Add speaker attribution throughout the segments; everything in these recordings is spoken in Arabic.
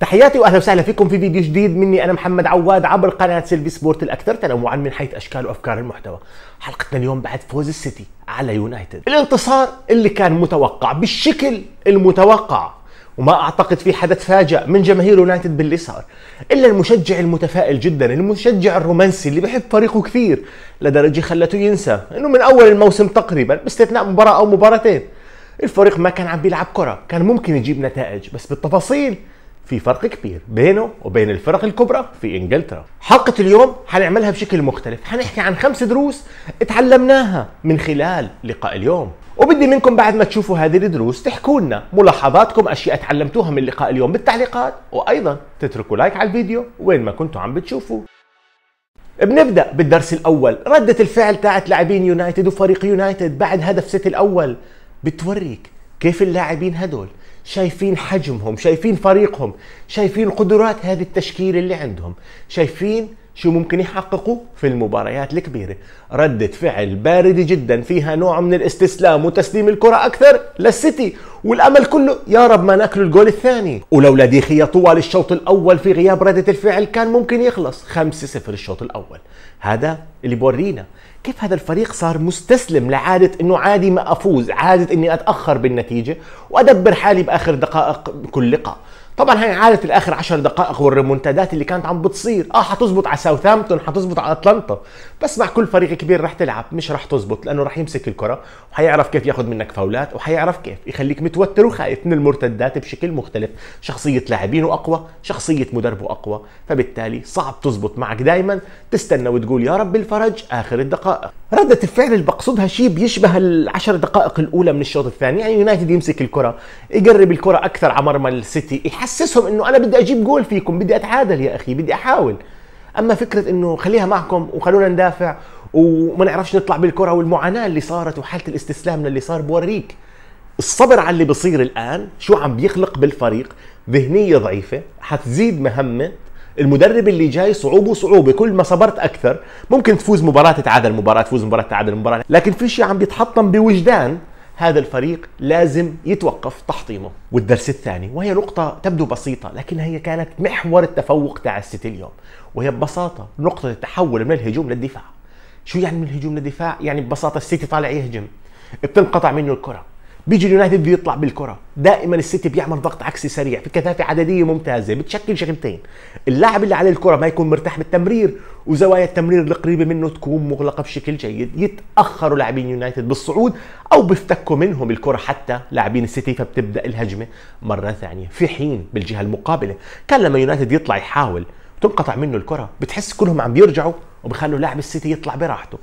Speaker 1: تحياتي واهلا وسهلا فيكم في فيديو جديد مني انا محمد عواد عبر قناه سيلفي سبورت الاكثر تنوعا من حيث اشكال وافكار المحتوى. حلقتنا اليوم بعد فوز السيتي على يونايتد. الانتصار اللي كان متوقع بالشكل المتوقع وما اعتقد في حدا تفاجأ من جماهير يونايتد باللي صار الا المشجع المتفائل جدا المشجع الرومانسي اللي بحب فريقه كثير لدرجه خلته ينسى انه من اول الموسم تقريبا باستثناء مباراه او مباراتين الفريق ما كان عم بيلعب كره كان ممكن يجيب نتائج بس بالتفاصيل في فرق كبير بينه وبين الفرق الكبرى في انجلترا حلقة اليوم حنعملها بشكل مختلف حنحكي عن خمس دروس اتعلمناها من خلال لقاء اليوم وبدي منكم بعد ما تشوفوا هذه الدروس تحكوا لنا ملاحظاتكم اشياء تعلمتوها من لقاء اليوم بالتعليقات وايضا تتركوا لايك على الفيديو وين ما كنتوا عم بتشوفوا بنبدا بالدرس الاول ردة الفعل تاعت لاعبين يونايتد وفريق يونايتد بعد هدف سيتي الاول بتوريك كيف اللاعبين هدول شايفين حجمهم شايفين فريقهم شايفين قدرات هذه التشكيل اللي عندهم شايفين شو ممكن يحققوا في المباريات الكبيرة ردة فعل باردة جدا فيها نوع من الاستسلام وتسليم الكرة أكثر للسيتي والأمل كله يا رب ما ناكلوا الجول الثاني ولولا ديخية طوال الشوط الأول في غياب ردة الفعل كان ممكن يخلص 5-0 الشوط الأول هذا اللي بورينا كيف هذا الفريق صار مستسلم لعادة انه عادي ما افوز عادة اني اتأخر بالنتيجة وادبر حالي باخر دقائق كل لقاء طبعا هي عادة الاخر 10 دقائق والريمونتادات اللي كانت عم بتصير اه حتظبط على ساوثهامبتون حتظبط على اتلانتا بس مع كل فريق كبير رح تلعب مش رح تزبط لانه رح يمسك الكره وحيعرف كيف ياخذ منك فاولات وحيعرف كيف يخليك متوتر وخايف من المرتدات بشكل مختلف شخصيه لاعبينه اقوى شخصيه مدربه اقوى فبالتالي صعب تزبط معك دائما تستنى وتقول يا رب الفرج اخر الدقائق ردة الفعل اللي بقصدها شيء بيشبه العشر دقائق الاولى من الشوط الثاني يعني يونايتد يمسك الكره يقرب الكره اكثر على مرمى السيتي تحسسهم انه انا بدي اجيب جول فيكم بدي اتعادل يا اخي بدي احاول اما فكره انه خليها معكم وخلونا ندافع وما نعرفش نطلع بالكره والمعاناه اللي صارت وحاله الاستسلام اللي صار بوريك الصبر على اللي بصير الان شو عم بيخلق بالفريق ذهنيه ضعيفه حتزيد مهمه المدرب اللي جاي صعوبه صعوبه كل ما صبرت اكثر ممكن تفوز مباراه تتعادل مباراه تفوز مباراه تتعادل مباراه لكن في شيء عم بيتحطم بوجدان هذا الفريق لازم يتوقف تحطيمه والدرس الثاني وهي نقطة تبدو بسيطة لكن هي كانت محور التفوق تاع السيتي اليوم وهي ببساطة نقطة التحول من الهجوم للدفاع شو يعني من الهجوم للدفاع؟ يعني ببساطة السيتي طالع يهجم بتنقطع منه الكرة بيجي اليونايتد بده يطلع بالكره دائما السيتي بيعمل ضغط عكسي سريع في كثافه عدديه ممتازه بتشكل شغلتين اللاعب اللي عليه الكره ما يكون مرتاح بالتمرير وزوايا التمرير القريبه منه تكون مغلقه بشكل جيد يتاخروا لاعبين يونايتد بالصعود او بيفتكوا منهم الكره حتى لاعبين السيتي فبتبدا الهجمه مره ثانيه في حين بالجهه المقابله كان لما يونايتد يطلع يحاول تنقطع منه الكره بتحس كلهم عم بيرجعوا وبخلوا لاعب السيتي يطلع براحته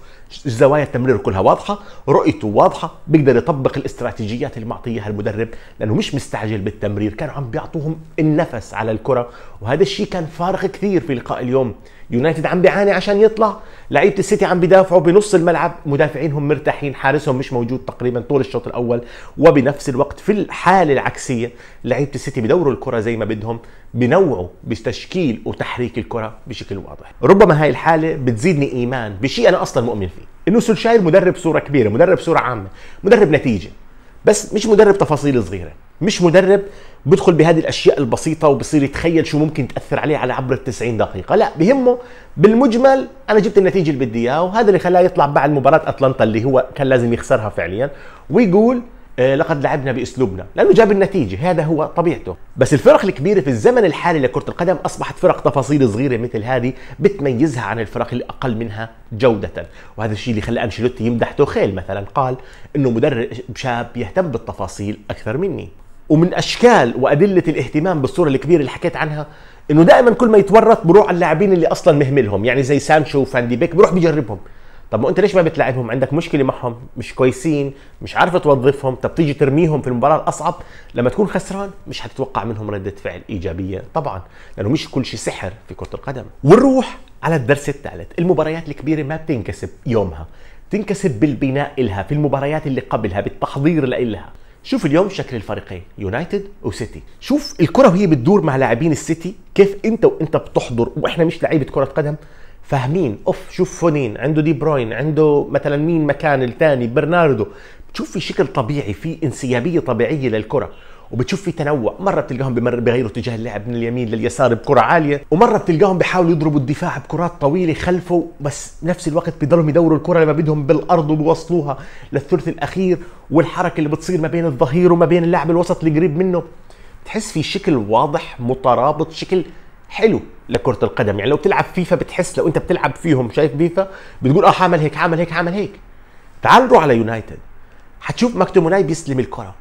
Speaker 1: زوايا التمرير كلها واضحه رؤيته واضحه بيقدر يطبق الاستراتيجيات اللي معطيها المدرب لانه مش مستعجل بالتمرير كانوا عم بيعطوهم النفس على الكره وهذا الشيء كان فارق كثير في لقاء اليوم يونايتد عم بيعاني عشان يطلع لعيبه السيتي عم بيدافعوا بنص الملعب مدافعينهم مرتاحين حارسهم مش موجود تقريبا طول الشوط الاول وبنفس الوقت في الحاله العكسيه لعيبه السيتي بدوروا الكره زي ما بدهم بنوعوا بتشكيل وتحريك الكره بشكل واضح ربما هاي الحاله بتزيدني ايمان بشيء انا اصلا مؤمن فيه انه سولشاير مدرب صوره كبيره مدرب صوره عامه مدرب نتيجه بس مش مدرب تفاصيل صغيره مش مدرب بدخل بهذه الاشياء البسيطه وبصير يتخيل شو ممكن تاثر عليه على عبر ال 90 دقيقه لا بهمه بالمجمل انا جبت النتيجه اللي بدي اياها وهذا اللي خلاه يطلع بعد مباراه اتلانتا اللي هو كان لازم يخسرها فعليا ويقول آه، لقد لعبنا باسلوبنا لانه جاب النتيجه هذا هو طبيعته بس الفرق الكبيره في الزمن الحالي لكره القدم اصبحت فرق تفاصيل صغيره مثل هذه بتميزها عن الفرق الاقل منها جوده وهذا الشيء اللي خلى انشيلوتي يمدح توخيل مثلا قال انه مدرب شاب يهتم بالتفاصيل اكثر مني ومن اشكال وادله الاهتمام بالصوره الكبيره اللي حكيت عنها انه دائما كل ما يتورط بروح على اللاعبين اللي اصلا مهملهم يعني زي سانشو وفاندي بيك بروح بيجربهم طب ما انت ليش ما بتلعبهم عندك مشكله معهم مش كويسين مش عارف توظفهم طب تيجي ترميهم في المباراه الاصعب لما تكون خسران مش حتتوقع منهم رده فعل ايجابيه طبعا لانه مش كل شيء سحر في كره القدم ونروح على الدرس الثالث المباريات الكبيره ما بتنكسب يومها تنكسب بالبناء لها في المباريات اللي قبلها بالتحضير لها شوف اليوم شكل الفريقين يونايتد وسيتي شوف الكره وهي بتدور مع لاعبين السيتي كيف انت وانت بتحضر واحنا مش لعيبه كره قدم فاهمين اوف شوف فونين عنده دي بروين عنده مثلا مين مكان الثاني برناردو بتشوف في شكل طبيعي في انسيابيه طبيعيه للكره وبتشوف في تنوع مره بتلقاهم بيغيروا اتجاه اللعب من اليمين لليسار بكره عاليه ومره بتلقاهم بيحاولوا يضربوا الدفاع بكرات طويله خلفه بس نفس الوقت بيضلهم يدوروا الكره لما بدهم بالارض وبيوصلوها للثلث الاخير والحركه اللي بتصير ما بين الظهير وما بين اللاعب الوسط اللي قريب منه بتحس في شكل واضح مترابط شكل حلو لكره القدم يعني لو بتلعب فيفا بتحس لو انت بتلعب فيهم شايف فيفا بتقول اه حعمل هيك حعمل هيك حعمل هيك تعال نروح على يونايتد حتشوف ماكتوموناي بيسلم الكره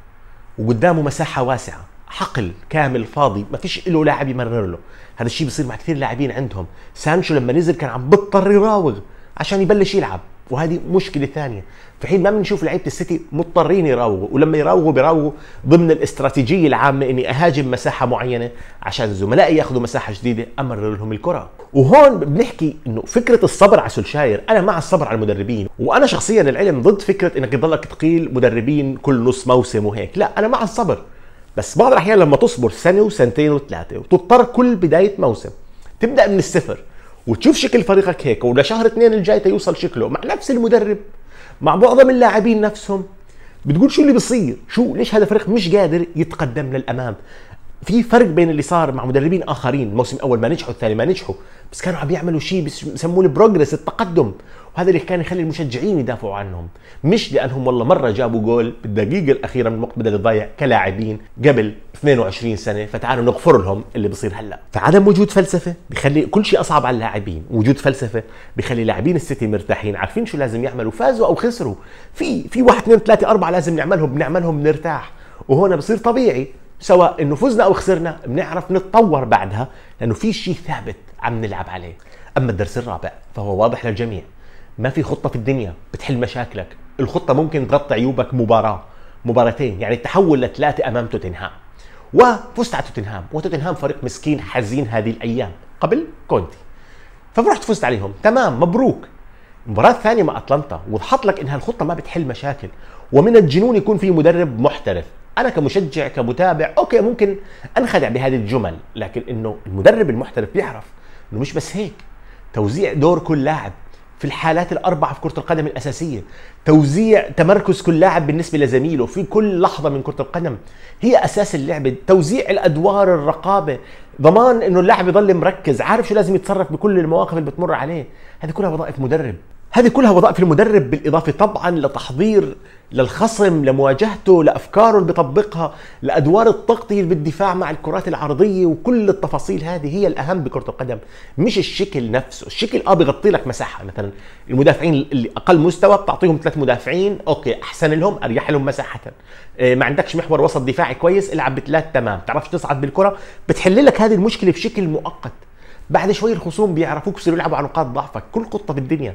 Speaker 1: وقدامه مساحه واسعه حقل كامل فاضي ما فيش له لاعب يمرر له هذا الشيء بيصير مع كثير لاعبين عندهم سانشو لما نزل كان عم بيضطر يراوغ عشان يبلش يلعب وهذه مشكله ثانيه في حين ما بنشوف لعيبه السيتي مضطرين يراوغوا ولما يراوغوا بيراوغوا ضمن الاستراتيجيه العامه اني اهاجم مساحه معينه عشان زملائي ياخذوا مساحه جديده امرر لهم الكره وهون بنحكي انه فكره الصبر على سولشاير انا مع الصبر على المدربين وانا شخصيا العلم ضد فكره انك تضلك تقيل مدربين كل نص موسم وهيك لا انا مع الصبر بس بعض الاحيان لما تصبر سنه وسنتين وثلاثه وتضطر كل بدايه موسم تبدا من الصفر وتشوف شكل فريقك هيك ولشهر اثنين الجاي تيوصل شكله مع نفس المدرب مع معظم اللاعبين نفسهم بتقول شو اللي بصير شو ليش هذا الفريق مش قادر يتقدم للامام في فرق بين اللي صار مع مدربين اخرين الموسم الاول ما نجحوا الثاني ما نجحوا بس كانوا عم يعملوا شيء بسموه البروجرس التقدم وهذا اللي كان يخلي المشجعين يدافعوا عنهم مش لانهم والله مره جابوا جول بالدقيقه الاخيره من الوقت بدل الضايع كلاعبين قبل 22 سنه فتعالوا نغفر لهم اللي بصير هلا فعدم وجود فلسفه بخلي كل شيء اصعب على اللاعبين وجود فلسفه بخلي لاعبين السيتي مرتاحين عارفين شو لازم يعملوا فازوا او خسروا في في واحد اثنين ثلاثه اربعه لازم نعملهم بنعملهم بنرتاح وهون بصير طبيعي سواء انه فزنا او خسرنا بنعرف نتطور بعدها لانه في شيء ثابت عم نلعب عليه اما الدرس الرابع فهو واضح للجميع ما في خطه في الدنيا بتحل مشاكلك الخطه ممكن تغطي عيوبك مباراه مباراتين يعني التحول لثلاثه امام توتنهام وفزت على توتنهام وتوتنهام فريق مسكين حزين هذه الايام قبل كونتي فرحت فزت عليهم تمام مبروك المباراة الثانية مع اتلانتا وضحت لك انها الخطة ما بتحل مشاكل ومن الجنون يكون في مدرب محترف انا كمشجع كمتابع اوكي ممكن انخدع بهذه الجمل لكن انه المدرب المحترف بيعرف انه مش بس هيك توزيع دور كل لاعب في الحالات الاربعه في كره القدم الاساسيه توزيع تمركز كل لاعب بالنسبه لزميله في كل لحظه من كره القدم هي اساس اللعبه توزيع الادوار الرقابه ضمان انه اللاعب يضل مركز عارف شو لازم يتصرف بكل المواقف اللي بتمر عليه هذه كلها وظائف مدرب هذه كلها وظائف المدرب بالإضافة طبعا لتحضير للخصم لمواجهته لأفكاره اللي بيطبقها لأدوار التغطية بالدفاع مع الكرات العرضية وكل التفاصيل هذه هي الأهم بكرة القدم مش الشكل نفسه الشكل آه بيغطي لك مساحة مثلا المدافعين اللي أقل مستوى بتعطيهم ثلاث مدافعين أوكي أحسن لهم أريح لهم مساحة آه ما عندكش محور وسط دفاعي كويس العب بثلاث تمام بتعرفش تصعد بالكرة بتحل لك هذه المشكلة بشكل مؤقت بعد شوي الخصوم بيعرفوك بصيروا يلعبوا على نقاط ضعفك كل خطة بالدنيا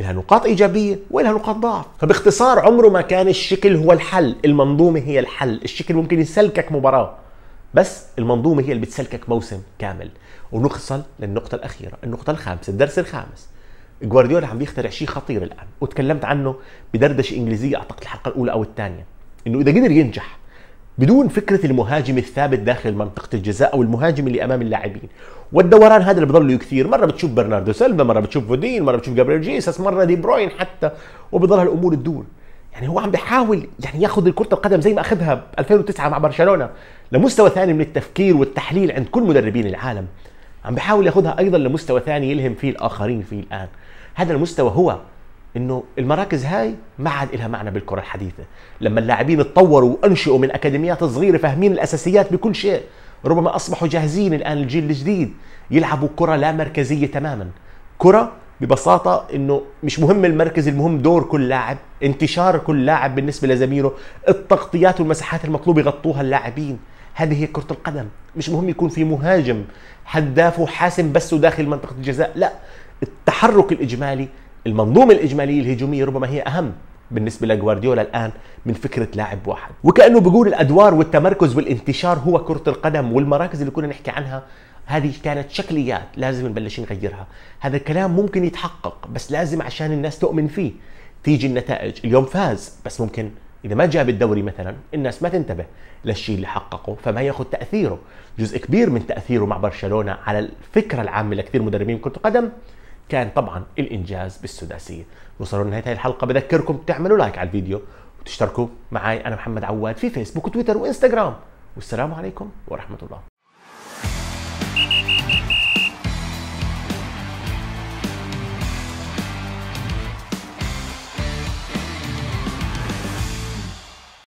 Speaker 1: لها نقاط إيجابية ولها نقاط ضعف فباختصار عمره ما كان الشكل هو الحل المنظومة هي الحل الشكل ممكن يسلكك مباراة بس المنظومة هي اللي بتسلكك موسم كامل ونوصل للنقطة الأخيرة النقطة الخامسة الدرس الخامس جوارديولا عم بيخترع شيء خطير الآن وتكلمت عنه بدردشة إنجليزية أعتقد الحلقة الأولى أو الثانية إنه إذا قدر ينجح بدون فكره المهاجم الثابت داخل منطقه الجزاء او المهاجم اللي امام اللاعبين والدوران هذا اللي بضله كثير مره بتشوف برناردو سيلفا مره بتشوف فودين مره بتشوف جابريل جيسس مره دي بروين حتى وبضل هالامور تدور يعني هو عم بيحاول يعني ياخذ الكره القدم زي ما اخذها ب 2009 مع برشلونه لمستوى ثاني من التفكير والتحليل عند كل مدربين العالم عم بيحاول ياخذها ايضا لمستوى ثاني يلهم فيه الاخرين فيه الان هذا المستوى هو انه المراكز هاي ما عاد لها معنى بالكره الحديثه لما اللاعبين اتطوروا وانشئوا من اكاديميات صغيره فاهمين الاساسيات بكل شيء ربما اصبحوا جاهزين الان الجيل الجديد يلعبوا كره لا مركزيه تماما كره ببساطة انه مش مهم المركز المهم دور كل لاعب انتشار كل لاعب بالنسبة لزميله التغطيات والمساحات المطلوبة يغطوها اللاعبين هذه هي كرة القدم مش مهم يكون في مهاجم هداف وحاسم بس داخل منطقة الجزاء لا التحرك الإجمالي المنظومة الإجمالية الهجومية ربما هي أهم بالنسبة لجوارديولا الآن من فكرة لاعب واحد وكأنه بيقول الأدوار والتمركز والانتشار هو كرة القدم والمراكز اللي كنا نحكي عنها هذه كانت شكليات لازم نبلش نغيرها هذا الكلام ممكن يتحقق بس لازم عشان الناس تؤمن فيه تيجي النتائج اليوم فاز بس ممكن اذا ما جاب الدوري مثلا الناس ما تنتبه للشيء اللي حققه فما ياخذ تاثيره جزء كبير من تاثيره مع برشلونه على الفكره العامه لكثير مدربين كره القدم كان طبعا الانجاز بالسداسيه وصلوا لنهايه هذه الحلقه بذكركم تعملوا لايك على الفيديو وتشتركوا معي انا محمد عواد في فيسبوك وتويتر وانستغرام والسلام عليكم ورحمه الله